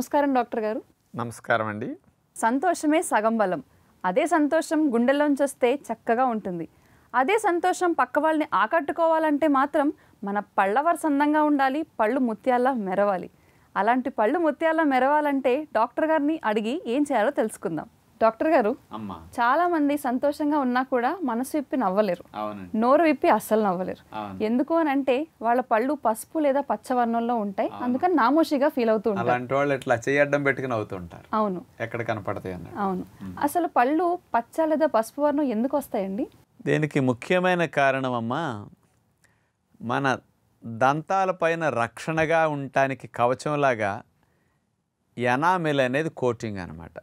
నమస్కారం డాక్టర్ గారు నమస్కారం అండి సంతోషమే సగం బలం అదే సంతోషం గుండెల్లోంచి వస్తే చక్కగా ఉంటుంది అదే సంతోషం పక్క వాళ్ళని ఆకట్టుకోవాలంటే మాత్రం మన పళ్ళవర సందంగా ఉండాలి పళ్ళు ముత్యాల్లా మెరవాలి అలాంటి పళ్ళు ముత్యాల్లా మెరవాలంటే డాక్టర్ గారిని అడిగి ఏం చేయాలో తెలుసుకుందాం డాక్టర్ గారు చాలా మంది సంతోషంగా ఉన్నా కూడా మనసు విప్పి నవ్వలేరు నోరు విప్పి అస్సలు నవ్వలేరు ఎందుకు అని అంటే వాళ్ళ పళ్ళు పసుపు లేదా పచ్చవర్ణంలో ఉంటాయి అందుకని నామోషిగా ఫీల్ అవుతూ ఉంటారు వాళ్ళు ఇట్లా పెట్టుకుని అవుతుంటారు అవును ఎక్కడ కనపడతాయి అవును అసలు పళ్ళు పచ్చ లేదా పసుపు వర్ణం ఎందుకు వస్తాయండి దీనికి ముఖ్యమైన కారణం అమ్మా మన దంతాల పైన రక్షణగా ఉండటానికి కవచంలాగా ఎనామిల్ అనేది కోటింగ్ అనమాట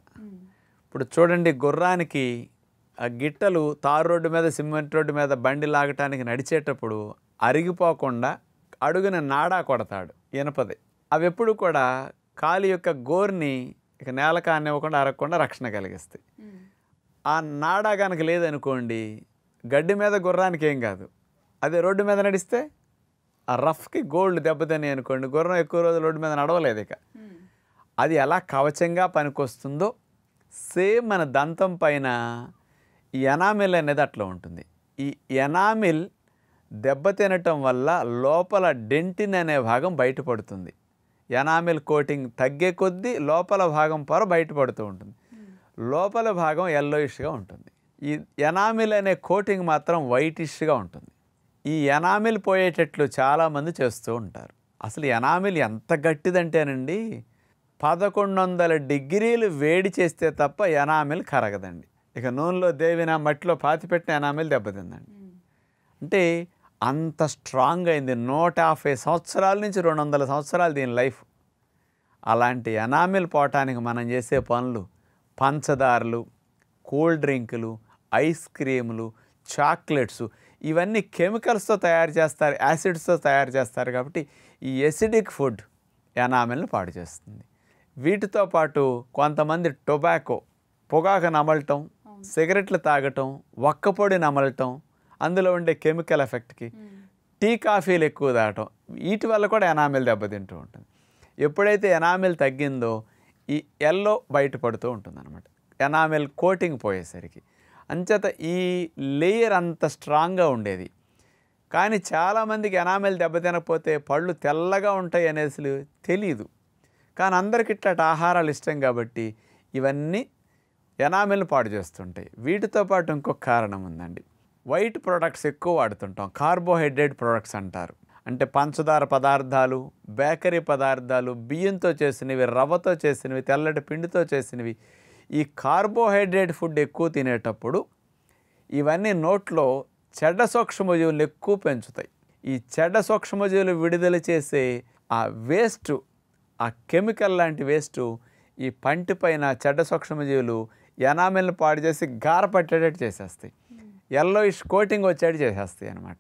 ఇప్పుడు చూడండి గుర్రానికి ఆ గిట్టలు తారు రోడ్డు మీద సిమెంట్ రోడ్డు మీద బండి లాగటానికి నడిచేటప్పుడు అరిగిపోకుండా అడుగున నాడా కొడతాడు ఇనపది అవి ఎప్పుడు కూడా కాలి యొక్క గోర్ని ఇక నేల కానివ్వకుండా అరగకుండా రక్షణ కలిగిస్తాయి ఆ నాడా కనుక లేదనుకోండి గడ్డి మీద గుర్రానికి ఏం కాదు అదే రోడ్డు మీద నడిస్తే ఆ రఫ్కి గోల్డ్ దెబ్బతని అనుకోండి గుర్రం ఎక్కువ రోజులు రోడ్డు మీద నడవలేదు ఇక అది ఎలా కవచంగా పనికొస్తుందో సేమ్ మన దంతం పైన ఎనామిల్ అనేది అట్లా ఉంటుంది ఈ ఎనామిల్ దెబ్బతినటం వల్ల లోపల డెంటిన్ అనే భాగం బయటపడుతుంది ఎనామిల్ కోటింగ్ తగ్గే కొద్దీ లోపల భాగం పొర బయటపడుతూ ఉంటుంది లోపల భాగం ఎల్లోయిష్గా ఉంటుంది ఈ ఎనామిల్ అనే కోటింగ్ మాత్రం వైటిష్గా ఉంటుంది ఈ ఎనామిల్ పోయేటట్లు చాలామంది చేస్తూ ఉంటారు అసలు ఎనామిల్ ఎంత గట్టిదంటేనండి పదకొండు వందల డిగ్రీలు వేడి చేస్తే తప్ప ఎనామిల్ కరగదండి ఇక నూనెలో దేవిన మట్టిలో పాతిపెట్టిన ఎనామిల్ దెబ్బతిందండి అంటే అంత స్ట్రాంగ్ అయింది నూట యాభై సంవత్సరాల నుంచి రెండు వందల సంవత్సరాలు దీని లైఫ్ అలాంటి ఎనామిల్ పోవటానికి మనం చేసే పనులు పంచదారలు కూల్ డ్రింకులు ఐస్ క్రీములు చాక్లెట్స్ ఇవన్నీ కెమికల్స్తో తయారు చేస్తారు యాసిడ్స్తో తయారు చేస్తారు కాబట్టి ఈ ఎసిడిక్ ఫుడ్ ఎనామిల్ని పాడు చేస్తుంది వీటితో పాటు కొంతమంది టొబాకో పొగాకు నమలటం సిగరెట్లు తాగటం ఒక్కపొడి నమలటం అందులో ఉండే కెమికల్ ఎఫెక్ట్కి టీ కాఫీలు ఎక్కువ తాగటం వీటి వల్ల కూడా ఎనామిల్ దెబ్బతింటూ ఉంటుంది ఎప్పుడైతే ఎనామిల్ తగ్గిందో ఈ ఎల్లో బయటపడుతూ ఉంటుంది అనమాట ఎనామిల్ కోటింగ్ పోయేసరికి అంచేత ఈ లేయర్ అంత స్ట్రాంగ్గా ఉండేది కానీ చాలామందికి ఎనామిల్ దెబ్బతినకపోతే పళ్ళు తెల్లగా ఉంటాయి అనేసి తెలియదు కానీ అందరికి ఇట్లాంటి ఆహారాలు ఇష్టం కాబట్టి ఇవన్నీ ఎనామిల్ని పాడు చేస్తుంటాయి వీటితో పాటు ఇంకొక కారణం ఉందండి వైట్ ప్రోడక్ట్స్ ఎక్కువ వాడుతుంటాం కార్బోహైడ్రేట్ ప్రోడక్ట్స్ అంటారు అంటే పంచదార పదార్థాలు బేకరీ పదార్థాలు బియ్యంతో చేసినవి రవ్వతో చేసినవి తెల్లటి పిండితో చేసినవి ఈ కార్బోహైడ్రేట్ ఫుడ్ ఎక్కువ తినేటప్పుడు ఇవన్నీ నోట్లో చెడ్డ సూక్ష్మజీవులు ఎక్కువ పెంచుతాయి ఈ చెడ్డ సూక్ష్మజీవులు విడుదల చేసే ఆ వేస్ట్ ఆ కెమికల్ లాంటి వేస్టు ఈ పంటి పైన చెడ్డ సూక్ష్మజీవులు ఎనామెల్ని పాడు చేసి గారపట్టేటట్టు చేసేస్తాయి ఎల్లోయిష్ కోటింగ్ వచ్చేటట్టు చేసేస్తాయి అనమాట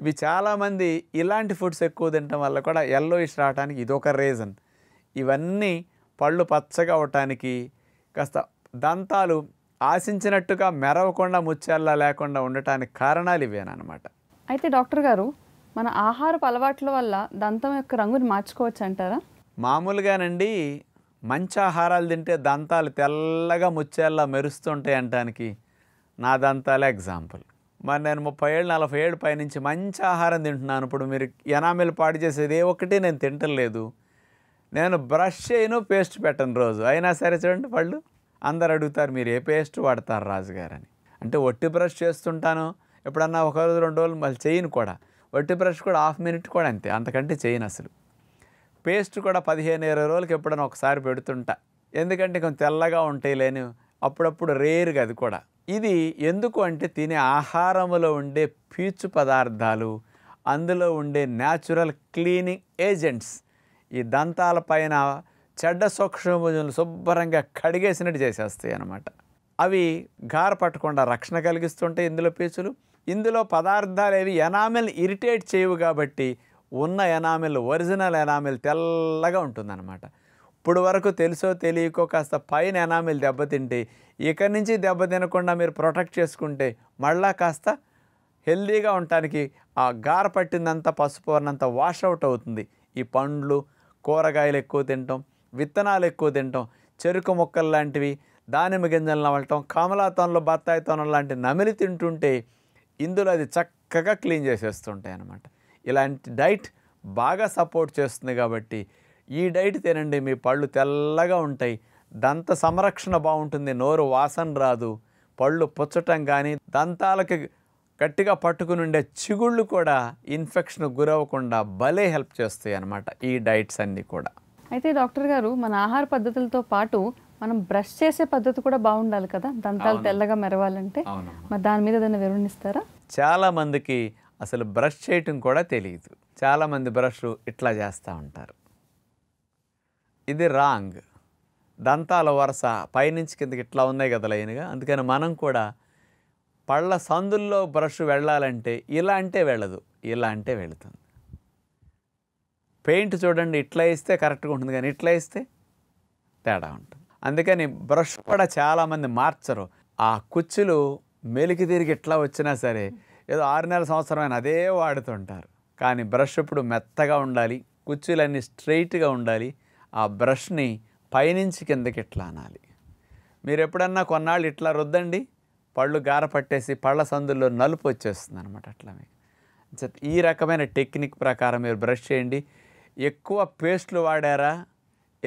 ఇవి చాలామంది ఇలాంటి ఫుడ్స్ ఎక్కువ తినడం వల్ల కూడా ఎల్లోయిష్ రావడానికి ఇదొక రీజన్ ఇవన్నీ పళ్ళు పచ్చగా అవటానికి కాస్త దంతాలు ఆశించినట్టుగా మెరవకుండా ముత్యాల్లా లేకుండా ఉండటానికి కారణాలు ఇవేనమాట అయితే డాక్టర్ గారు మన ఆహారపు అలవాట్ల వల్ల దంతం యొక్క రంగుని మార్చుకోవచ్చు అంటారా మామూలుగానండి మంచి ఆహారాలు తింటే దంతాలు తెల్లగా ముచ్చేలా మెరుస్తుంటాయి అంటానికి నా దంతాలే ఎగ్జాంపుల్ మరి నేను ముప్పై ఏళ్ళు నలభై ఏళ్ళు పైనుంచి మంచి ఆహారం తింటున్నాను ఇప్పుడు మీరు ఎనామిల్ పాడు చేసేది ఏ ఒక్కటి నేను తింటలేదు నేను బ్రష్ అయిన పేస్ట్ పెట్టను రోజు అయినా సరే చూడండి వాళ్ళు అందరు అడుగుతారు మీరు ఏ పేస్ట్ వాడతారు రాజుగారని అంటే ఒట్టి బ్రష్ చేస్తుంటాను ఎప్పుడన్నా ఒక రోజు రెండు రోజులు మళ్ళీ చేయను కూడా ఒట్టి బ్రష్ కూడా హాఫ్ మినిట్ కూడా అంతే అంతకంటే చేయను అసలు పేస్ట్ కూడా పదిహేను ఇరవై రోజులకి ఎప్పుడైనా ఒకసారి పెడుతుంటా ఎందుకంటే కొంచెం తెల్లగా ఉంటాయి లేని అప్పుడప్పుడు రేరుగా అది కూడా ఇది ఎందుకు అంటే తినే ఆహారంలో ఉండే పీచు పదార్థాలు అందులో ఉండే న్యాచురల్ క్లీనింగ్ ఏజెంట్స్ ఈ దంతాల పైన చెడ్డ సూక్ష్మభుజములు శుభ్రంగా కడిగేసినట్టు చేసేస్తాయి అన్నమాట అవి గార పట్టకుండా రక్షణ కలిగిస్తుంటాయి ఇందులో పీచులు ఇందులో పదార్థాలు ఏవి ఎనామెల్ ఇరిటేట్ చేయవు కాబట్టి ఉన్న ఎనామిల్ ఒరిజినల్ ఎనామిల్ తెల్లగా ఉంటుందన్నమాట ఇప్పుడు వరకు తెలుసో తెలియకో కాస్త పైన ఎనామిల్ దెబ్బతింటే ఇక్కడి నుంచి దెబ్బ తినకుండా మీరు ప్రొటెక్ట్ చేసుకుంటే మళ్ళా కాస్త హెల్దీగా ఉండటానికి ఆ గార పట్టినంత పసుపు అన్నంత అవుట్ అవుతుంది ఈ పండ్లు కూరగాయలు ఎక్కువ తినటం విత్తనాలు ఎక్కువ తినటం చెరుకు మొక్కలు లాంటివి దానిమ్మ గింజలు నవ్వటం కమలాతోనలు బత్తాయి తోనం లాంటి నమిలి తింటుంటే ఇందులో అది చక్కగా క్లీన్ చేసేస్తుంటాయి అన్నమాట ఇలాంటి డైట్ బాగా సపోర్ట్ చేస్తుంది కాబట్టి ఈ డైట్ తినండి మీ పళ్ళు తెల్లగా ఉంటాయి దంత సంరక్షణ బాగుంటుంది నోరు వాసన రాదు పళ్ళు పుచ్చటం కానీ దంతాలకి గట్టిగా పట్టుకుని ఉండే చిగుళ్ళు కూడా ఇన్ఫెక్షన్ గురవ్వకుండా భలే హెల్ప్ చేస్తాయి అన్నమాట ఈ డైట్స్ అన్నీ కూడా అయితే డాక్టర్ గారు మన ఆహార పద్ధతులతో పాటు మనం బ్రష్ చేసే పద్ధతి కూడా బాగుండాలి కదా దంతాలు తెల్లగా మెరవాలంటే మరి దాని మీద ఏదైనా వివరణిస్తారా చాలామందికి అసలు బ్రష్ చేయటం కూడా తెలియదు చాలామంది బ్రష్లు ఇట్లా చేస్తూ ఉంటారు ఇది రాంగ్ దంతాల వరుస పైనుంచి కిందకి ఇట్లా ఉన్నాయి కదా లైన్గా అందుకని మనం కూడా పళ్ళ సందుల్లో బ్రష్ వెళ్ళాలంటే ఇలా అంటే వెళ్ళదు ఇలా అంటే వెళుతుంది పెయింట్ చూడండి ఇట్లా వేస్తే కరెక్ట్గా ఉంటుంది కానీ ఇట్లా వేస్తే తేడా ఉంటుంది అందుకని బ్రష్ కూడా చాలామంది మార్చరు ఆ కుచ్చులు మెలికి తిరిగి ఇట్లా వచ్చినా సరే ఏదో ఆరు నెలల సంవత్సరమైన అదే వాడుతుంటారు కానీ బ్రష్ ఇప్పుడు మెత్తగా ఉండాలి కుర్చీలన్నీ స్ట్రైట్గా ఉండాలి ఆ బ్రష్ని పైనుంచి కిందకి ఇట్లా అనాలి మీరు ఎప్పుడన్నా కొన్నాళ్ళు ఇట్లా రుద్దండి పళ్ళు గార పట్టేసి పళ్ళ సందుల్లో నలుపు వచ్చేస్తుంది అనమాట అట్లా మీకు ఈ రకమైన టెక్నిక్ ప్రకారం మీరు బ్రష్ చేయండి ఎక్కువ పేస్ట్లు వాడారా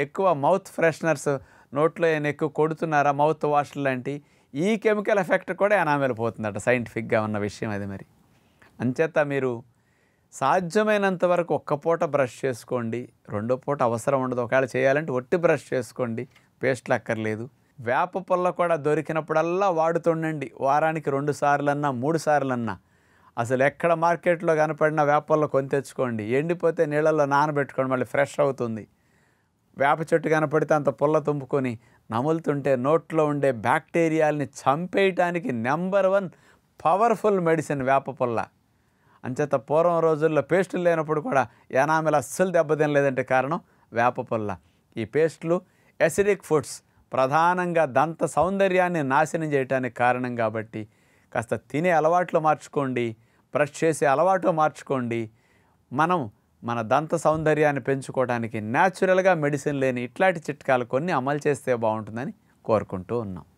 ఎక్కువ మౌత్ ఫ్రెషనర్స్ నోట్లో ఏమైనా ఎక్కువ కొడుతున్నారా మౌత్ వాష్ లాంటివి ఈ కెమికల్ ఎఫెక్ట్ కూడా ఎనామెల్ పోతుందట సైంటిఫిక్గా ఉన్న విషయం అది మరి అంచేత మీరు సాధ్యమైనంత వరకు ఒక్క పూట బ్రష్ చేసుకోండి రెండో పూట అవసరం ఉండదు ఒకవేళ చేయాలంటే ఒట్టి బ్రష్ చేసుకోండి పేస్ట్లు అక్కర్లేదు వేప పొల్ల కూడా దొరికినప్పుడల్లా వాడుతుండండి వారానికి రెండు సార్లన్నా మూడు సార్లన్నా అసలు ఎక్కడ మార్కెట్లో కనపడిన వేపల్లో కొని తెచ్చుకోండి ఎండిపోతే నీళ్ళల్లో నానబెట్టుకోండి మళ్ళీ ఫ్రెష్ అవుతుంది వేప చెట్టు కనపడితే అంత పుల్ల తుంపుకొని నములుతుంటే నోట్లో ఉండే బ్యాక్టీరియాల్ని చంపేయటానికి నెంబర్ వన్ పవర్ఫుల్ మెడిసిన్ వేప పుల్ల అంచేత పూర్వం రోజుల్లో పేస్టులు లేనప్పుడు కూడా ఎనామిల అస్సలు దెబ్బతినలేదంటే కారణం వేప పుల్ల ఈ పేస్టులు ఎసిడిక్ ఫుడ్స్ ప్రధానంగా దంత సౌందర్యాన్ని నాశనం చేయడానికి కారణం కాబట్టి కాస్త తినే అలవాట్లు మార్చుకోండి బ్రష్ చేసే అలవాటు మార్చుకోండి మనం మన దంత సౌందర్యాన్ని పెంచుకోవడానికి న్యాచురల్గా మెడిసిన్ లేని ఇట్లాంటి చిట్కాలు కొన్ని అమలు చేస్తే బాగుంటుందని కోరుకుంటూ ఉన్నాం